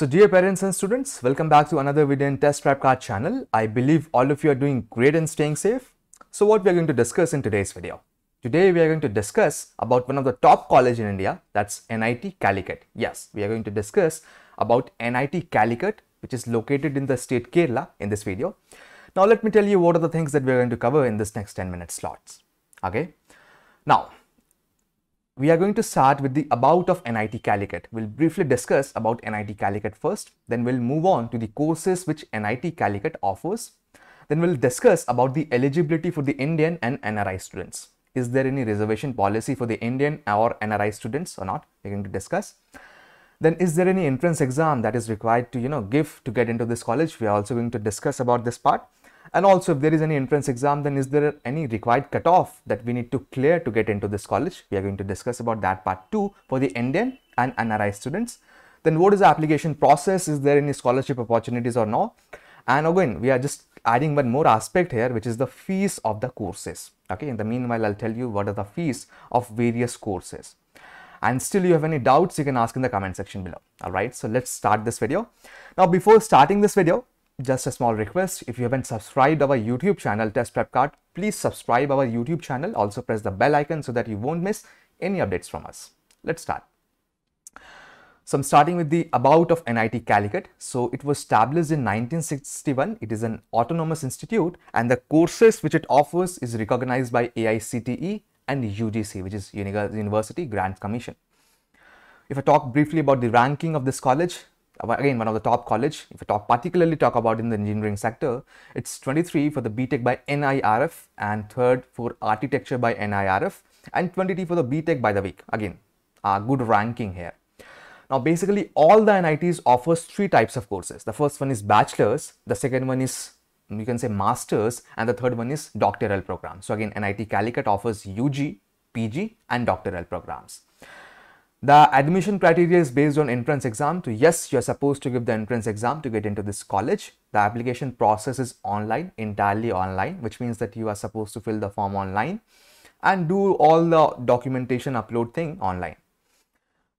So dear parents and students, welcome back to another video in Test Prep Card channel. I believe all of you are doing great and staying safe. So what we are going to discuss in today's video? Today we are going to discuss about one of the top college in India, that's NIT Calicut. Yes, we are going to discuss about NIT Calicut, which is located in the state Kerala in this video. Now let me tell you what are the things that we are going to cover in this next 10 minute slots. Okay. Now, we are going to start with the about of NIT Calicut. We'll briefly discuss about NIT Calicut first, then we'll move on to the courses which NIT Calicut offers. Then we'll discuss about the eligibility for the Indian and NRI students. Is there any reservation policy for the Indian or NRI students or not? We're going to discuss. Then is there any entrance exam that is required to, you know, give to get into this college? We are also going to discuss about this part. And also, if there is any entrance exam, then is there any required cutoff that we need to clear to get into this college? We are going to discuss about that part too for the Indian and NRI students. Then what is the application process? Is there any scholarship opportunities or not? And again, we are just adding one more aspect here, which is the fees of the courses. Okay, in the meanwhile, I'll tell you what are the fees of various courses. And still you have any doubts, you can ask in the comment section below. All right, so let's start this video. Now, before starting this video, just a small request if you haven't subscribed our youtube channel test prep card please subscribe our youtube channel also press the bell icon so that you won't miss any updates from us let's start so i'm starting with the about of nit calicut so it was established in 1961 it is an autonomous institute and the courses which it offers is recognized by aicte and ugc which is university grants commission if i talk briefly about the ranking of this college again one of the top college, if I talk particularly talk about in the engineering sector, it's 23 for the BTECH by NIRF and third for architecture by NIRF and 22 for the BTECH by the week. Again, a good ranking here. Now basically all the NITs offers three types of courses. The first one is bachelor's, the second one is you can say masters and the third one is doctoral program. So again NIT Calicut offers UG, PG and doctoral programs. The admission criteria is based on entrance exam. So yes, you're supposed to give the entrance exam to get into this college. The application process is online, entirely online, which means that you are supposed to fill the form online and do all the documentation upload thing online.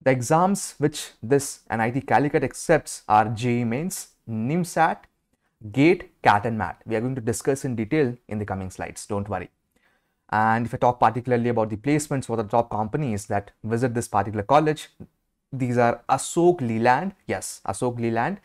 The exams which this NIT Calicut accepts are GE mains, NIMSAT, GATE, CAT and MAT. We are going to discuss in detail in the coming slides. Don't worry. And if I talk particularly about the placements for the top companies that visit this particular college, these are Ashok Leland, yes, Ashok Leland,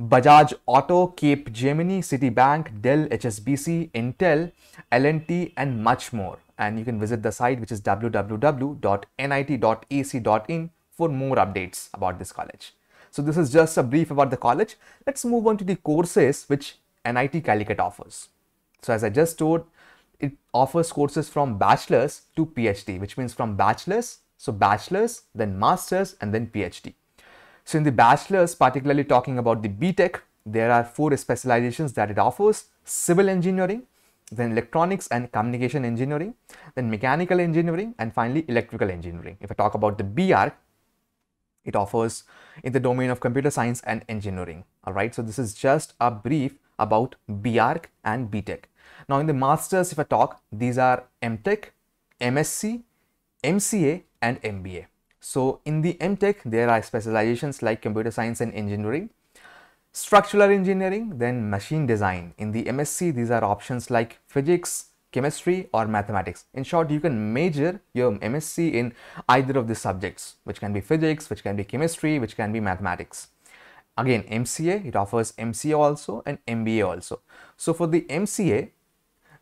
Bajaj Auto, Cape Gemini, Citibank, Dell, HSBC, Intel, LNT, and much more. And you can visit the site which is www.nit.ac.in for more updates about this college. So this is just a brief about the college. Let's move on to the courses which NIT Calicut offers. So as I just told, it offers courses from bachelor's to PhD, which means from bachelor's, so bachelor's, then master's, and then PhD. So in the bachelor's, particularly talking about the BTEC, there are four specializations that it offers, civil engineering, then electronics and communication engineering, then mechanical engineering, and finally electrical engineering. If I talk about the BR, it offers in the domain of computer science and engineering. All right, so this is just a brief about BR and BTEC. Now in the masters, if I talk, these are MTech, MSc, MCA and MBA. So in the MTech, there are specializations like computer science and engineering, structural engineering, then machine design. In the MSc, these are options like physics, chemistry or mathematics. In short, you can major your MSc in either of the subjects, which can be physics, which can be chemistry, which can be mathematics. Again, MCA, it offers MCA also and MBA also. So for the MCA,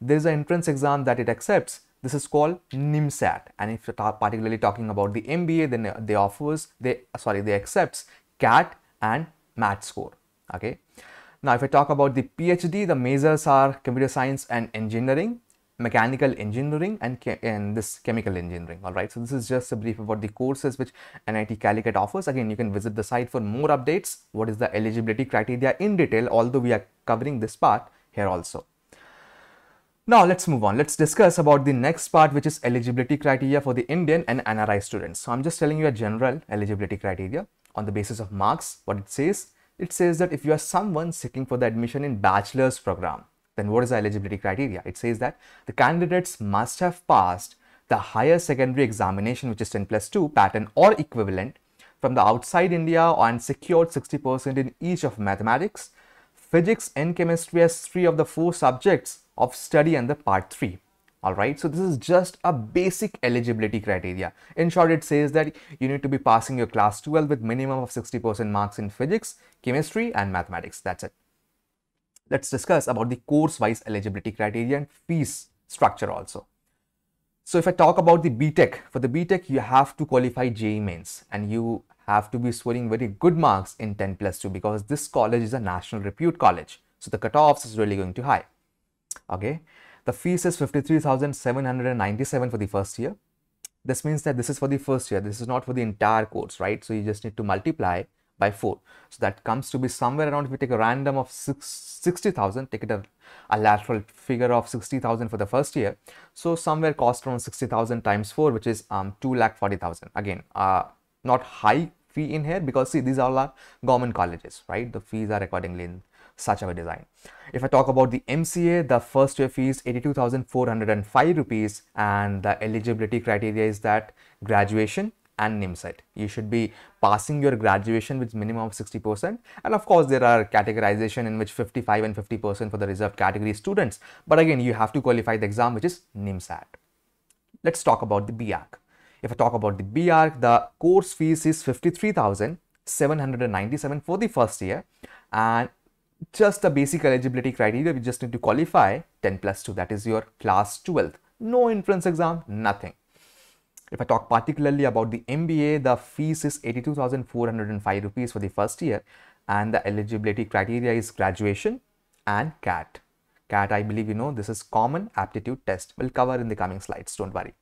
there is an entrance exam that it accepts. This is called NIMSAT. And if you're particularly talking about the MBA, then uh, they offers, they sorry, they accepts CAT and MAT score. Okay. Now, if I talk about the PhD, the majors are computer science and engineering, mechanical engineering, and, and this chemical engineering. All right. So this is just a brief about the courses which NIT Calicut offers. Again, you can visit the site for more updates. What is the eligibility criteria in detail, although we are covering this part here also. Now let's move on. Let's discuss about the next part which is eligibility criteria for the Indian and NRI students. So I'm just telling you a general eligibility criteria on the basis of marks. What it says? It says that if you are someone seeking for the admission in bachelor's program, then what is the eligibility criteria? It says that the candidates must have passed the higher secondary examination which is 10 plus 2 pattern or equivalent from the outside India and secured 60% in each of mathematics, physics and chemistry as three of the four subjects of study and the part 3 alright so this is just a basic eligibility criteria in short it says that you need to be passing your class 12 with minimum of 60% marks in physics chemistry and mathematics that's it let's discuss about the course wise eligibility criteria and fees structure also so if I talk about the btech for the btech you have to qualify J mains and you have to be scoring very good marks in 10 plus 2 because this college is a national repute college. So the cutoffs is really going to high. Okay. The fees is 53,797 for the first year. This means that this is for the first year. This is not for the entire course, right? So you just need to multiply by 4. So that comes to be somewhere around, if we take a random of 60,000, take it a, a, lateral figure of 60,000 for the first year. So somewhere cost around 60,000 times 4, which is um, 2,40,000. Again, uh, not high fee in here because see these are all government colleges right the fees are accordingly in such a design if i talk about the mca the first year fee is 82405 rupees and the eligibility criteria is that graduation and NIMSET. You should be passing your graduation with minimum of 60%. And of course, there are categorization in which 55 and 50% for the reserved category students. But again, you have to qualify the exam, which is NIMSAT. Let's talk about the BAC. If I talk about the B the course fees is 53,797 for the first year and just the basic eligibility criteria, we just need to qualify 10 plus 2, that is your class 12th. No entrance exam, nothing. If I talk particularly about the MBA, the fees is 82,405 rupees for the first year and the eligibility criteria is graduation and CAT. CAT, I believe you know, this is common aptitude test. We'll cover in the coming slides, don't worry.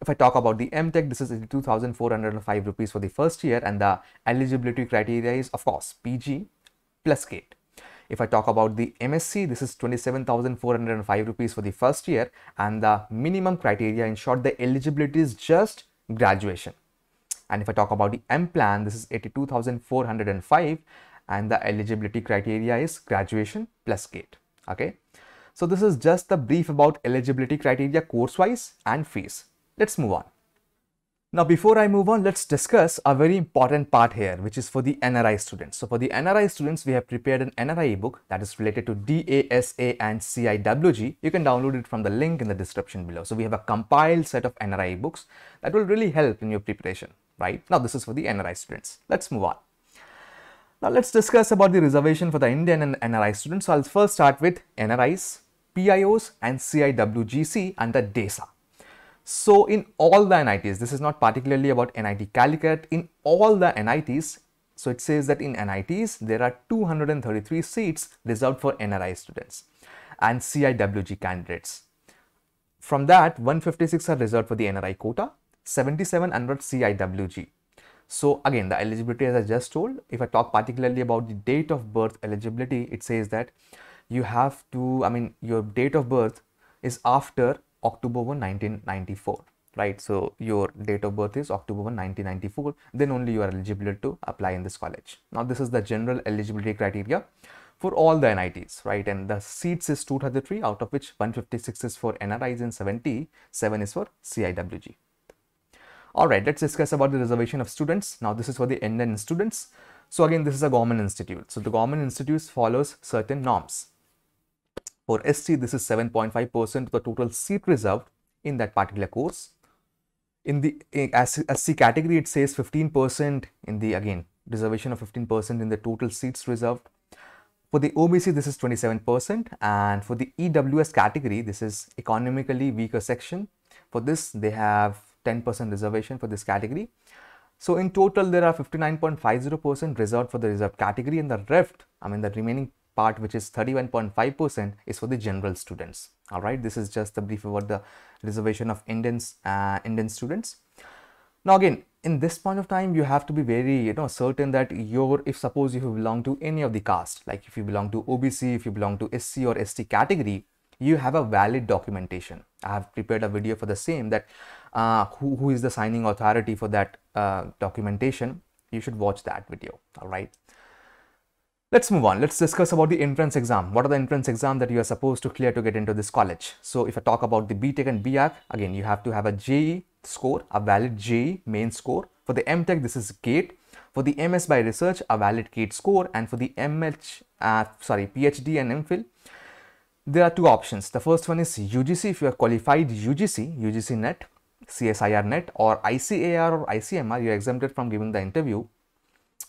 If I talk about the MTech, this is 2,405 rupees for the first year and the eligibility criteria is of course PG plus GATE. If I talk about the MSc, this is 27,405 rupees for the first year and the minimum criteria, in short, the eligibility is just graduation. And if I talk about the M plan, this is 82,405 and the eligibility criteria is graduation plus GATE. Okay. So this is just the brief about eligibility criteria course wise and fees. Let's move on. Now, before I move on, let's discuss a very important part here, which is for the NRI students. So, for the NRI students, we have prepared an NRI ebook that is related to DASA and CIWG. You can download it from the link in the description below. So, we have a compiled set of NRI books that will really help in your preparation, right? Now, this is for the NRI students. Let's move on. Now, let's discuss about the reservation for the Indian and NRI students. So, I'll first start with NRIs, PIOs, and CIWGC under DASA. So in all the NITs, this is not particularly about NIT Calicut, in all the NITs, so it says that in NITs, there are 233 seats reserved for NRI students and CIWG candidates. From that, 156 are reserved for the NRI quota, 77 under CIWG. So again, the eligibility as I just told, if I talk particularly about the date of birth eligibility, it says that you have to, I mean, your date of birth is after October 1, 1994, right? So your date of birth is October 1, 1994, then only you are eligible to apply in this college. Now this is the general eligibility criteria for all the NITs, right? And the seats is 233, out of which 156 is for NRIs and 77 is for CIWG. All right, let's discuss about the reservation of students. Now this is for the Indian students. So again, this is a government institute. So the government institutes follows certain norms. For SC, this is 7.5% of the total seat reserved in that particular course. In the eh, SC category, it says 15% in the, again, reservation of 15% in the total seats reserved. For the OBC, this is 27%. And for the EWS category, this is economically weaker section. For this, they have 10% reservation for this category. So in total, there are 59.50% reserved for the reserved category and the rest, I mean the remaining part which is 31.5% is for the general students. All right, this is just a brief about the reservation of Indian uh, Indian students. Now again, in this point of time, you have to be very you know certain that your if suppose if you belong to any of the caste, like if you belong to OBC, if you belong to SC or ST category, you have a valid documentation. I have prepared a video for the same that uh, who, who is the signing authority for that uh, documentation. You should watch that video. All right. Let's move on. Let's discuss about the entrance exam. What are the entrance exam that you are supposed to clear to get into this college? So if I talk about the BTEC and BAC, again, you have to have a score, a valid J main score. For the MTech, this is GATE. For the MS by research, a valid GATE score. And for the MH, uh, sorry, PhD and MPhil, there are two options. The first one is UGC. If you are qualified UGC, UGC NET, CSIR NET or ICAR or ICMR, you are exempted from giving the interview.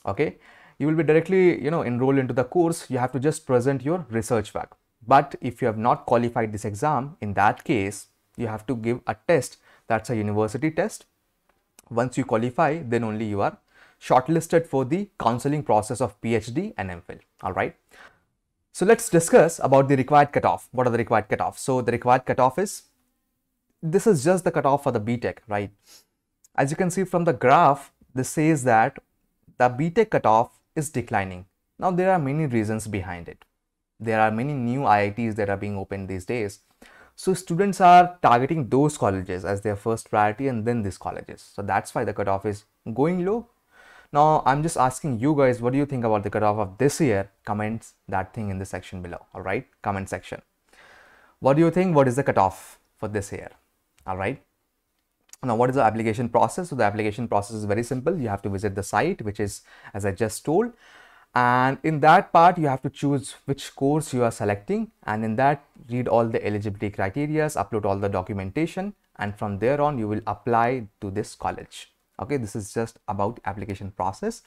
Okay you will be directly, you know, enrolled into the course. You have to just present your research work. But if you have not qualified this exam, in that case, you have to give a test. That's a university test. Once you qualify, then only you are shortlisted for the counseling process of PhD and MPhil. All right. So let's discuss about the required cutoff. What are the required cutoff? So the required cutoff is, this is just the cutoff for the btech right? As you can see from the graph, this says that the btech cutoff is declining. Now, there are many reasons behind it. There are many new IITs that are being opened these days. So students are targeting those colleges as their first priority and then these colleges. So that's why the cutoff is going low. Now I'm just asking you guys, what do you think about the cutoff of this year? Comments that thing in the section below. All right, comment section. What do you think? What is the cutoff for this year? All right. Now, what is the application process? So the application process is very simple. You have to visit the site, which is, as I just told, and in that part, you have to choose which course you are selecting. And in that, read all the eligibility criterias, upload all the documentation. And from there on, you will apply to this college. Okay, this is just about application process.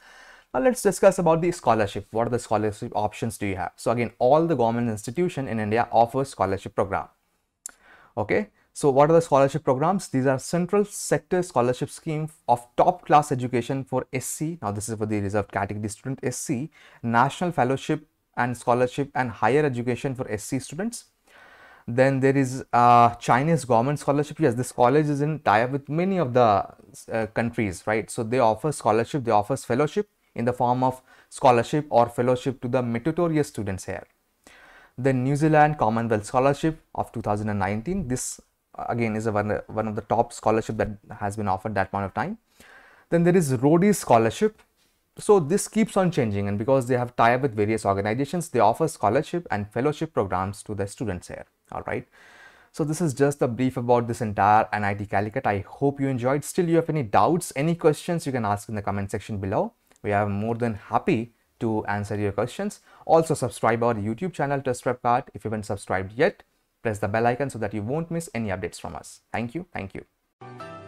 Now let's discuss about the scholarship. What are the scholarship options do you have? So again, all the government institution in India offers scholarship program. Okay, so what are the scholarship programs? These are central sector scholarship scheme of top class education for SC. Now this is for the reserved category student SC, national fellowship and scholarship and higher education for SC students. Then there is uh, Chinese government scholarship. Yes, this college is in tie-up with many of the uh, countries, right? So they offer scholarship, they offer fellowship in the form of scholarship or fellowship to the meritorious students here. The New Zealand Commonwealth Scholarship of 2019. This again is one, one of the top scholarship that has been offered that point of time. Then there is Rhodey Scholarship. So this keeps on changing and because they have tie up with various organizations, they offer scholarship and fellowship programs to the students here. All right. So this is just a brief about this entire NIT Calicut. I hope you enjoyed. Still, you have any doubts, any questions, you can ask in the comment section below. We are more than happy to answer your questions. Also subscribe our YouTube channel Test Prep Card if you haven't subscribed yet press the bell icon so that you won't miss any updates from us. Thank you. Thank you.